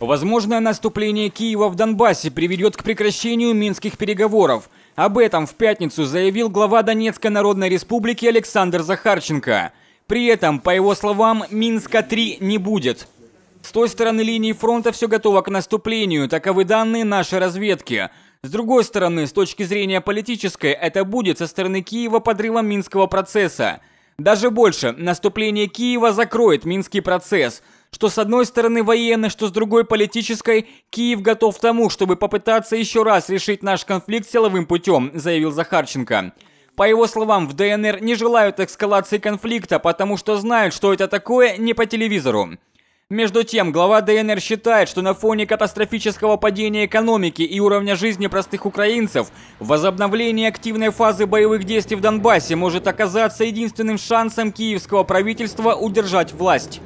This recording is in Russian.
Возможное наступление Киева в Донбассе приведет к прекращению минских переговоров. Об этом в пятницу заявил глава Донецкой Народной Республики Александр Захарченко. При этом, по его словам, Минска-3 не будет. С той стороны линии фронта все готово к наступлению, таковы данные нашей разведки. С другой стороны, с точки зрения политической, это будет со стороны Киева подрывом минского процесса. Даже больше, наступление Киева закроет минский процесс – что с одной стороны военной, что с другой политической, Киев готов к тому, чтобы попытаться еще раз решить наш конфликт силовым путем, заявил Захарченко. По его словам, в ДНР не желают эскалации конфликта, потому что знают, что это такое не по телевизору. Между тем, глава ДНР считает, что на фоне катастрофического падения экономики и уровня жизни простых украинцев, возобновление активной фазы боевых действий в Донбассе может оказаться единственным шансом киевского правительства удержать власть.